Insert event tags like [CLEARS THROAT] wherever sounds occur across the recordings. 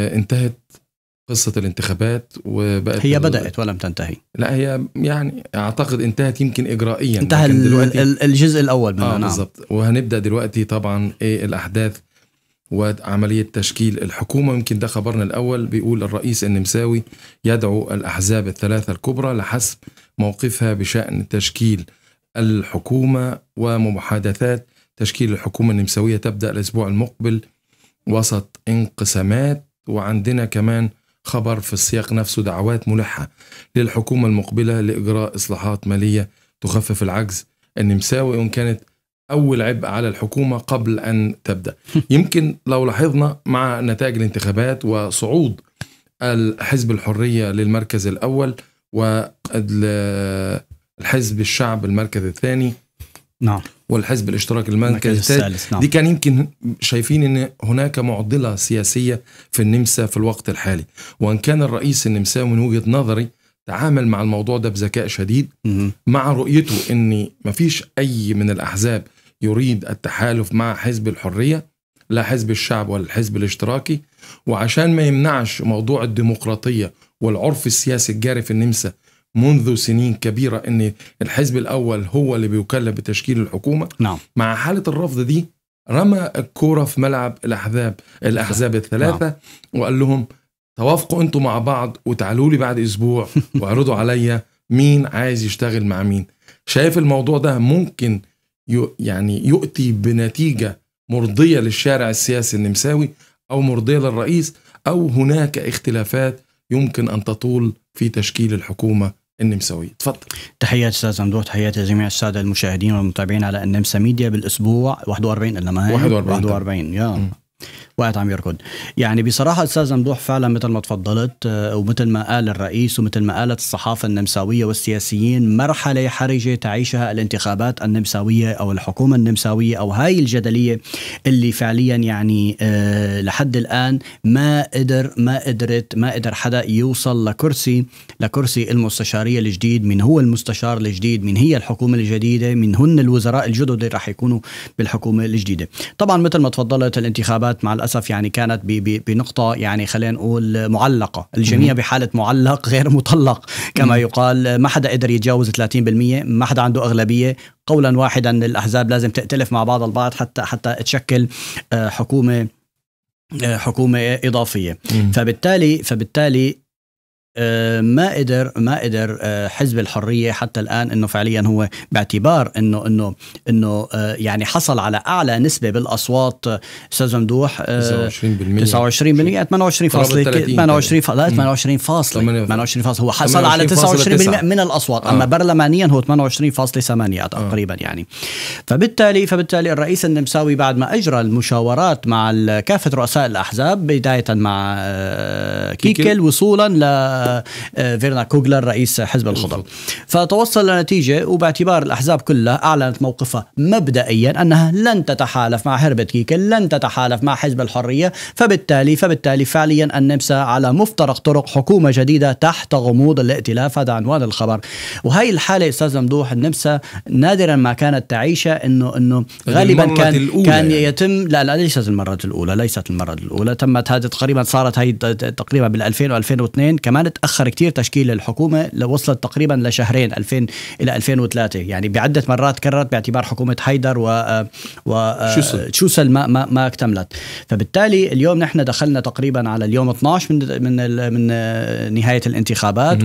انتهت قصة الانتخابات وبقت هي بدأت ولم تنتهي لا هي يعني أعتقد انتهت يمكن إجرائيا انتهى دلوقتي الجزء الأول منها آه نعم بالظبط وهنبدأ دلوقتي طبعا إيه الأحداث وعملية تشكيل الحكومة يمكن ده خبرنا الأول بيقول الرئيس النمساوي يدعو الأحزاب الثلاثة الكبرى لحسم موقفها بشأن تشكيل الحكومة ومحادثات تشكيل الحكومة النمساوية تبدأ الأسبوع المقبل وسط انقسامات وعندنا كمان خبر في السياق نفسه دعوات ملحة للحكومة المقبلة لإجراء إصلاحات مالية تخفف العجز النمساوي وإن كانت أول عبء على الحكومة قبل أن تبدأ [LAUGHS] يمكن لو لاحظنا مع نتائج الانتخابات وصعود الحزب الحرية للمركز الأول والحزب الشعب المركز الثاني نعم والحزب الاشتراكي المركزي الثالث نعم. دي كان يمكن شايفين ان هناك معضله سياسيه في النمسا في الوقت الحالي وان كان الرئيس النمساوي من وجهه نظري تعامل مع الموضوع ده بذكاء شديد م- مع رؤيته ان مفيش اي من الاحزاب يريد التحالف مع حزب الحريه لا حزب الشعب ولا الحزب الاشتراكي وعشان ما يمنعش موضوع الديمقراطيه والعرف السياسي الجاري في النمسا منذ سنين كبيرة أن الحزب الأول هو اللي بيكلف بتشكيل الحكومة نعم. مع حالة الرفض دي رمى الكورة في ملعب الأحزاب الأحزاب نعم. الثلاثة نعم. وقال لهم توافقوا أنتم مع بعض وتعالوا لي بعد أسبوع [LAUGHS] واعرضوا عليا مين عايز يشتغل مع مين شايف الموضوع ده ممكن يعني يؤتي بنتيجة مرضية للشارع السياسي النمساوي أو مرضية للرئيس أو هناك اختلافات يمكن أن تطول في تشكيل الحكومة النمساوية تفضل تحيات أستاذ ممدوح تحياتي لجميع السادة المشاهدين والمتابعين على النمسا ميديا بالأسبوع 41 إلا ما 41 41 يا وقت عم يركض يعني بصراحه استاذ ممدوح فعلا مثل ما تفضلت آه، ومثل ما قال الرئيس ومثل ما قالت الصحافه النمساويه والسياسيين مرحله حرجه تعيشها الانتخابات النمساويه او الحكومه النمساويه او هاي الجدليه اللي فعليا يعني آه، لحد الان ما قدر ما قدرت ما قدر حدا يوصل لكرسي لكرسي المستشاريه الجديد من هو المستشار الجديد من هي الحكومه الجديده من هن الوزراء الجدد اللي راح يكونوا بالحكومه الجديده طبعا مثل ما تفضلت الانتخابات مع للاسف يعني كانت بنقطه يعني خلينا نقول معلقه، الجميع بحاله معلق [LAUGHS] غير مطلق كما يقال ما حدا قدر يتجاوز 30% ما حدا عنده اغلبيه قولا واحدا الاحزاب لازم تأتلف مع بعض البعض حتى حتى تشكل آه، حكومه آه، حكومه اضافيه فبالتالي فبالتالي آه، ما قدر ما قدر آه، حزب الحريه حتى الان انه فعليا هو باعتبار انه انه انه آه، يعني حصل على اعلى نسبه بالاصوات استاذ ممدوح 29% 29% 28 فاصلة 28 لا 28 فاصلة 28 فاصلة هو حصل على 29% من الاصوات اما برلمانيا هو 28.8 تقريبا يعني فبالتالي فبالتالي الرئيس النمساوي بعد ما اجرى المشاورات مع كافه رؤساء الاحزاب بدايه مع كيكل وصولا ل آه، فيرنا كوغلر رئيس حزب الخضر فتوصل لنتيجة وباعتبار الأحزاب كلها أعلنت موقفها مبدئيا أنها لن تتحالف مع هربت كيكل لن تتحالف مع حزب الحرية فبالتالي فبالتالي فعليا النمسا على مفترق طرق حكومة جديدة تحت غموض الائتلاف هذا عنوان الخبر وهي الحالة أستاذ ممدوح النمسا نادرا ما كانت تعيشها أنه أنه غالبا كان يعني. كان يتم لا لا ليست المرة الأولى ليست المرة الأولى تمت هذه تقريبا صارت هي تقريبا بال 2000 و2002 كمان تاخر كثير تشكيل الحكومه وصلت تقريبا لشهرين 2000 الى 2003 يعني بعده مرات كررت باعتبار حكومه حيدر و آه، و آه، شوسل ما ما, ما اكتملت فبالتالي اليوم نحن دخلنا تقريبا على اليوم 12 من من من آه، نهايه الانتخابات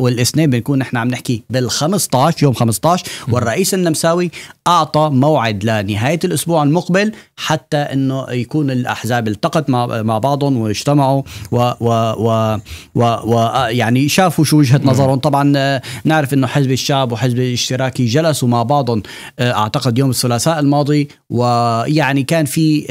والاثنين بنكون نحن عم نحكي بال 15 يوم 15 والرئيس النمساوي اعطى موعد لنهايه الاسبوع المقبل حتى انه يكون الاحزاب التقت مع مع بعضهم واجتمعوا و و و و, و آه، آه، يعني شافوا شو وجهه نظرهم طبعا آه، نعرف انه حزب الشعب وحزب الاشتراكي جلسوا مع بعضهم اعتقد يوم الثلاثاء الماضي ويعني كان في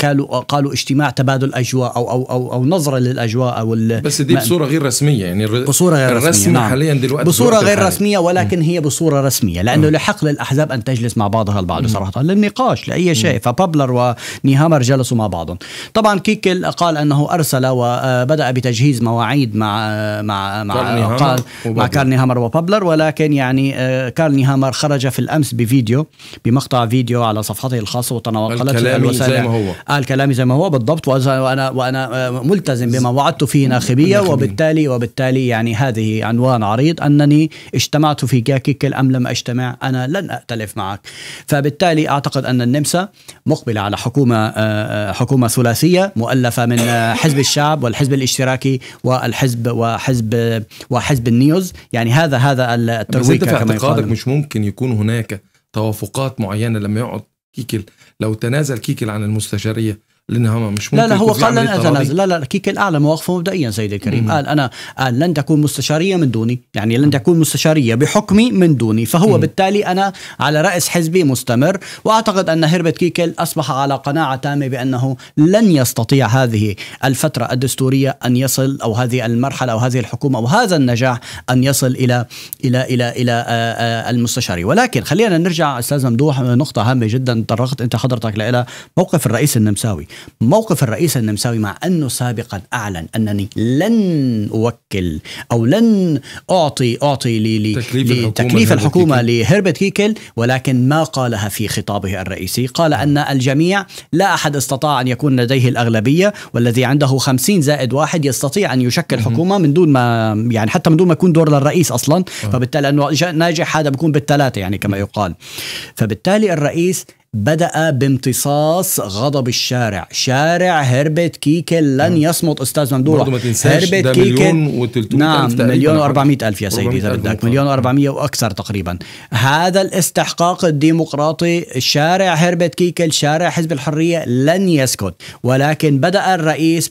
قالوا قالوا اجتماع تبادل اجواء او او او, أو نظره للاجواء او بس دي بصوره غير رسميه يعني بصوره غير رسميه نعم. حاليا دلوقتي بصوره غير الحالي. رسميه ولكن هي بصوره رسميه لانه لحق للاحزاب ان تجلس مع بعضها البعض صراحه للنقاش لاي شيء فبابلر ونيهامر جلسوا مع بعضهم طبعا كيكل قال انه ارسل وبدا بتجهيز مواعيد مع مع مع كارني هامر مع كارني هامر وبابلر ولكن يعني آه، كارني هامر خرج في الامس بفيديو بمقطع فيديو على صفحته الخاصه قال الكلام زي ما هو قال آه، كلامي زي ما هو بالضبط وانا وانا آه، ملتزم بما وعدت فيه ناخبيه وبالتالي وبالتالي يعني هذه عنوان عريض انني اجتمعت في جاكيك ام لم اجتمع انا لن ائتلف معك فبالتالي اعتقد ان النمسا مقبله على حكومه حكومه ثلاثيه مؤلفه من حزب الشعب والحزب الاشتراكي والحزب و وحزب وحزب النيوز يعني هذا هذا الترويج في اعتقادك مش ممكن يكون هناك توافقات معينه لما يقعد كيكل لو تنازل كيكل عن المستشاريه لانها مش ممكن لا لا هو قال لن اتنازل لا لا كيكل اعلن مواقفه مبدئيا سيدي الكريم قال انا قال لن تكون مستشاريه من دوني يعني لن تكون مستشاريه بحكمي من دوني فهو مم. بالتالي انا على راس حزبي مستمر واعتقد ان هربت كيكل اصبح على قناعه تامه بانه لن يستطيع هذه الفتره الدستوريه ان يصل او هذه المرحله او هذه الحكومه او هذا النجاح ان يصل الى الى الى الى آه، آه، المستشاري ولكن خلينا نرجع استاذ ممدوح نقطه هامه جدا تطرقت انت حضرتك لها موقف الرئيس النمساوي موقف الرئيس النمساوي مع أنه سابقا أعلن أنني لن أوكل أو لن أعطي أعطي لي لي تكليف الحكومة, تكليف الحكومة لهربت كيكل ولكن ما قالها في خطابه الرئيسي قال أن الجميع لا أحد استطاع أن يكون لديه الأغلبية والذي عنده 50 زائد واحد يستطيع أن يشكل حكومة من دون ما يعني حتى من دون ما يكون دور للرئيس أصلا آه. فبالتالي أنه ناجح هذا بيكون بالثلاثة يعني كما يقال فبالتالي الرئيس بدأ بامتصاص غضب الشارع شارع هربت كيكل لن يصمت أستاذ ممدوح برضه ما تنساش هربت ده كيكل مليون و300 نعم ألف مليون و400 ألف يا سيدي إذا بدك مليون و400 وأكثر تقريبا هذا الاستحقاق الديمقراطي شارع هربت كيكل شارع حزب الحرية لن يسكت ولكن بدأ الرئيس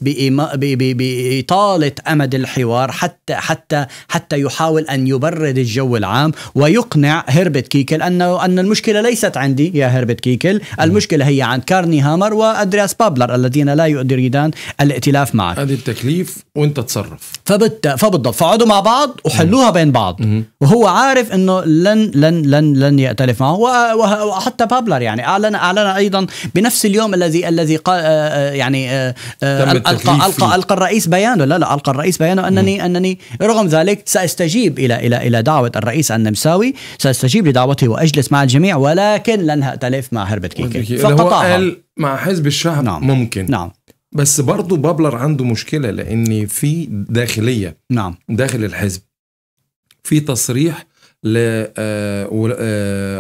بإطالة أمد الحوار حتى حتى حتى يحاول أن يبرد الجو العام ويقنع هربت كيكل أنه أن المشكلة ليست عندي يا هربت كيكل كيكل المشكلة هي عند كارني هامر وأدرياس بابلر الذين لا يريدان الائتلاف معك هذه التكليف وانت تصرف فبت... فبالضبط فقعدوا مع بعض وحلوها بين بعض وهو عارف انه لن لن لن لن يأتلف معه وحتى بابلر يعني اعلن اعلن ايضا بنفس اليوم الذي الذي قال يعني آه، آه، القى القى, ألقى, الرئيس بيانه لا لا القى الرئيس بيانه انني انني رغم ذلك ساستجيب الى الى الى دعوه الرئيس النمساوي ساستجيب لدعوته واجلس مع الجميع ولكن لن ائتلف مع هربت كيكل فقطعها قال مع حزب الشعب نعم. ممكن نعم بس برضه بابلر عنده مشكله لان في داخليه نعم داخل الحزب في تصريح لرئيس آه،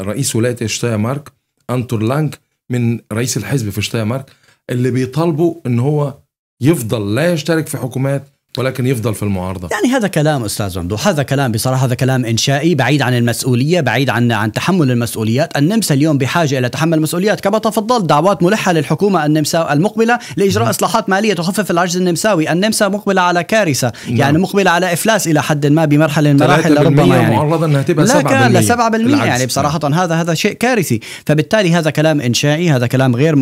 آه، ولايه شتايمارك انتور لانج من رئيس الحزب في شتايمارك اللي بيطالبه ان هو يفضل لا يشترك في حكومات ولكن يفضل في المعارضه يعني هذا كلام استاذ ممدوح هذا كلام بصراحه هذا كلام انشائي بعيد عن المسؤوليه بعيد عن عن تحمل المسؤوليات النمسا اليوم بحاجه الى تحمل المسؤوليات كما تفضلت دعوات ملحه للحكومه النمسا المقبله لاجراء م. نعم. اصلاحات ماليه تخفف العجز النمساوي النمسا مقبله على كارثه م. يعني نعم. مقبله على افلاس الى حد ما بمرحله من المراحل ربما يعني معرضه انها تبقى 7% لا 7% يعني بصراحه م. هذا هذا شيء كارثي فبالتالي هذا كلام انشائي هذا كلام غير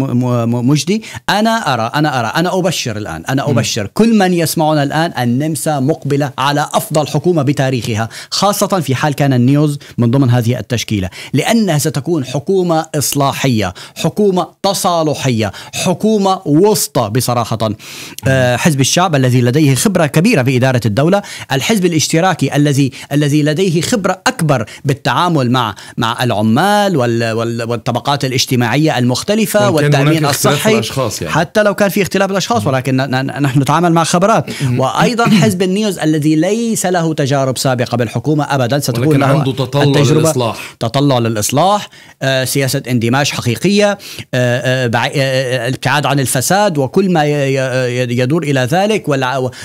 مجدي انا ارى انا ارى انا ابشر الان انا ابشر كل من يسمعنا الان الآن النمسا مقبلة على أفضل حكومة بتاريخها خاصة في حال كان النيوز من ضمن هذه التشكيلة لأنها ستكون حكومة إصلاحية حكومة تصالحية حكومة وسطى بصراحة آه، حزب الشعب الذي لديه خبرة كبيرة في إدارة الدولة الحزب الاشتراكي الذي الذي لديه خبرة أكبر بالتعامل مع مع العمال والطبقات الاجتماعية المختلفة والتأمين الصحي يعني. حتى لو كان في اختلاف الأشخاص ولكن نحن نتعامل مع خبرات و وايضا [CLEARS THROAT] حزب النيوز الذي ليس له تجارب سابقه بالحكومه ابدا ستكون ولكن له عنده تطلع للاصلاح تطلع للاصلاح آه، سياسه اندماج حقيقيه الابتعاد آه، آه، عن الفساد وكل ما يدور الى ذلك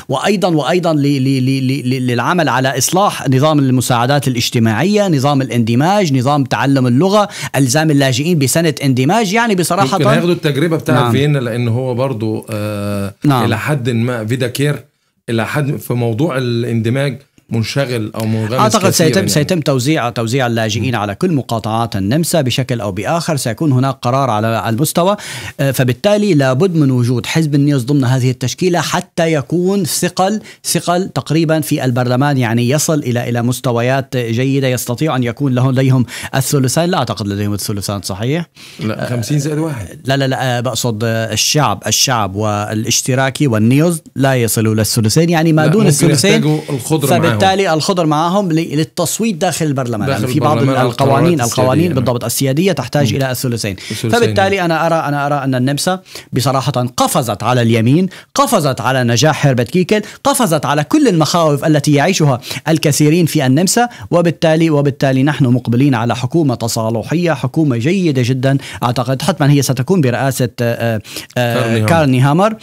وايضا وايضا للعمل على اصلاح نظام المساعدات الاجتماعيه نظام الاندماج نظام تعلم اللغه الزام اللاجئين بسنه اندماج يعني بصراحه يمكن هياخدوا التجربه بتاعت نعم. فيينا لان هو برضه آه نعم. الى حد ما فيدا كير الى حد في موضوع الاندماج منشغل او منغمس اعتقد سيتم يعني. سيتم توزيع توزيع اللاجئين م. على كل مقاطعات النمسا بشكل او باخر سيكون هناك قرار على المستوى آه، فبالتالي لابد من وجود حزب النيوز ضمن هذه التشكيله حتى يكون ثقل ثقل تقريبا في البرلمان يعني يصل الى الى مستويات جيده يستطيع ان يكون لهم لديهم الثلثان لا اعتقد لديهم الثلثان صحيح لا 50 آه، زائد واحد آه، لا لا لا بقصد الشعب الشعب والاشتراكي والنيوز لا يصلوا للثلثين يعني ما دون الثلثين الخضره وبالتالي الخضر معهم للتصويت داخل البرلمان يعني داخل يعني في بعض القوانين القوانين يعني. بالضبط السياديه تحتاج م. الى الثلثين فبالتالي انا ارى انا ارى ان النمسا بصراحه قفزت على اليمين قفزت على نجاح هربت كيكل قفزت على كل المخاوف التي يعيشها الكثيرين في النمسا وبالتالي وبالتالي نحن مقبلين على حكومه تصالحيه حكومه جيده جدا اعتقد حتما هي ستكون برئاسه آه، آه، كارني هامر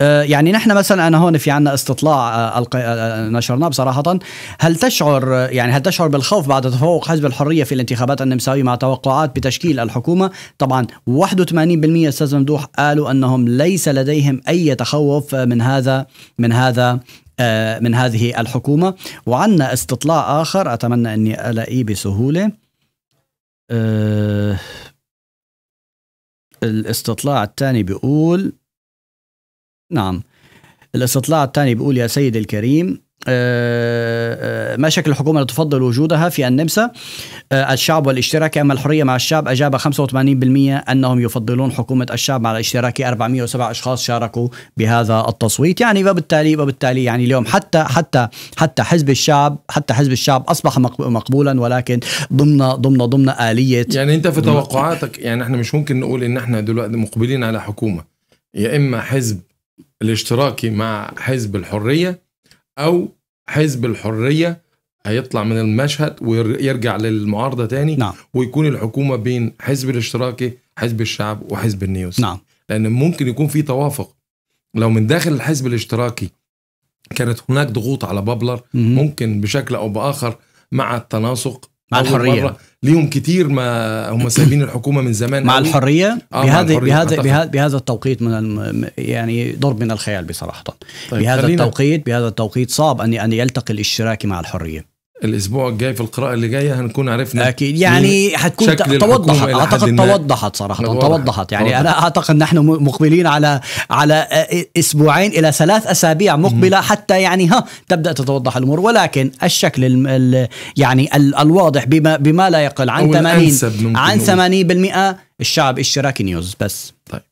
آه، يعني نحن مثلا انا هون في عندنا استطلاع نشرناه بصراحه هل تشعر يعني هل تشعر بالخوف بعد تفوق حزب الحريه في الانتخابات النمساويه مع توقعات بتشكيل الحكومه؟ طبعا 81% استاذ ممدوح قالوا انهم ليس لديهم اي تخوف من هذا من هذا آه، من هذه الحكومه وعندنا استطلاع اخر اتمنى اني الاقيه بسهوله آه، الاستطلاع الثاني بيقول نعم الاستطلاع الثاني بيقول يا سيدي الكريم آه، آه، مشاكل الحكومة التي تفضل وجودها في النمسا آه، الشعب والاشتراكي أما الحرية مع الشعب أجاب 85% أنهم يفضلون حكومة الشعب مع الاشتراكي 407 أشخاص شاركوا بهذا التصويت يعني وبالتالي وبالتالي يعني اليوم حتى حتى حتى حزب الشعب حتى حزب الشعب أصبح مقبولا ولكن ضمن ضمن ضمن آلية يعني أنت في توقعاتك يعني احنا مش ممكن نقول إن احنا دلوقتي مقبلين على حكومة يا إما حزب الاشتراكي مع حزب الحرية او حزب الحريه هيطلع من المشهد ويرجع للمعارضه تاني نعم. ويكون الحكومه بين حزب الاشتراكي حزب الشعب وحزب النيوس نعم لان ممكن يكون في توافق لو من داخل الحزب الاشتراكي كانت هناك ضغوط على بابلر ممكن بشكل او باخر مع التناسق مع الحريه مرة. ليهم كتير ما هم سايبين [CLEARS THROAT] الحكومه من زمان مع الحريه آه بهذا بهذا بهذا التوقيت من يعني ضرب من الخيال بصراحه طيب بهذا خلينا. التوقيت بهذا التوقيت صعب ان ان يلتقي الاشتراكي مع الحريه الاسبوع الجاي في القراءه اللي جايه هنكون عرفنا اكيد يعني إيه هتكون توضحت اعتقد توضحت صراحه توضحت يعني انا اعتقد نحن مقبلين على على اسبوعين الى ثلاث اسابيع مقبله حتى يعني ها تبدا تتوضح الامور ولكن الشكل الـ الـ يعني الـ الواضح بما بما لا يقل عن 80 عن 80% الشعب اشتراكي نيوز بس طيب